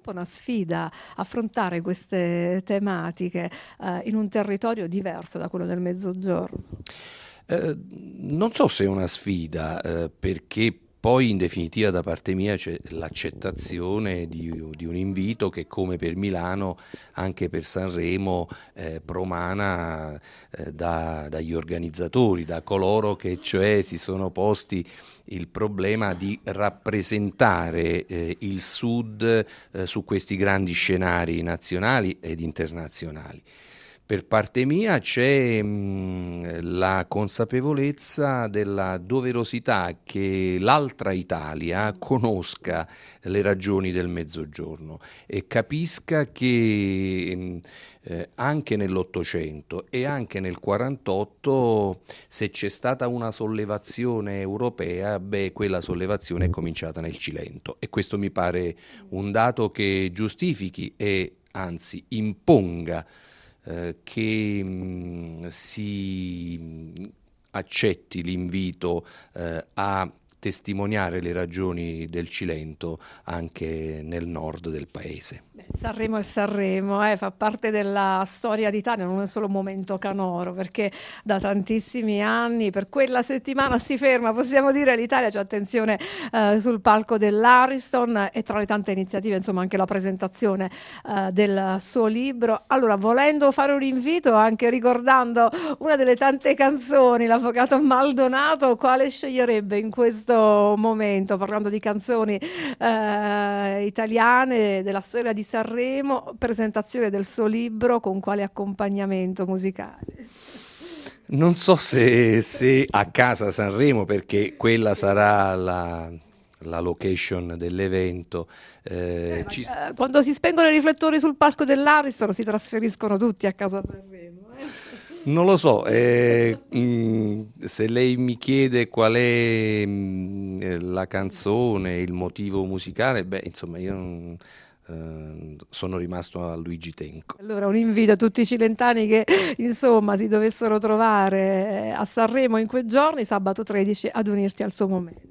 un po' una sfida affrontare queste tematiche eh, in un territorio diverso da quello del Mezzogiorno? Eh, non so se è una sfida, eh, perché poi in definitiva da parte mia c'è l'accettazione di, di, un invito che come per Milano anche per Sanremo eh, promana eh, da, dagli organizzatori, da coloro che cioè si sono posti il problema di rappresentare eh, il Sud eh, su questi grandi scenari nazionali ed internazionali. Per parte mia c'è mh, mm, la consapevolezza della doverosità che l'altra Italia conosca le ragioni del mezzogiorno e capisca che mh, mm, eh, anche nell'Ottocento e anche nel 48 se c'è stata una sollevazione europea, beh, quella sollevazione è cominciata nel Cilento e questo mi pare un dato che giustifichi e anzi imponga eh, che mh, mm, si accetti l'invito eh, a testimoniare le ragioni del Cilento anche nel nord del paese. Sanremo è Sanremo, eh, fa parte della storia d'Italia, non è solo un momento canoro, perché da tantissimi anni per quella settimana si ferma, possiamo dire l'Italia c'è attenzione eh, sul palco dell'Ariston e tra le tante iniziative insomma anche la presentazione eh, del suo libro. Allora, volendo fare un invito anche ricordando una delle tante canzoni, l'avvocato Maldonato, quale sceglierebbe in questo questo momento, parlando di canzoni eh, italiane, della storia di Sanremo, presentazione del suo libro con quale accompagnamento musicale? Non so se, se, a casa Sanremo, perché quella sarà la, la location dell'evento. Eh, eh, ci... Eh, quando si spengono i riflettori sul palco dell'Ariston si trasferiscono tutti a casa Sanremo. Non lo so, eh, mm, se lei mi chiede qual è mm, eh, la canzone, il motivo musicale, beh, insomma, io non mm, eh, sono rimasto a Luigi Tenco. Allora un invito a tutti i cilentani che insomma si dovessero trovare a Sanremo in quei giorni, sabato 13, ad unirsi al suo momento.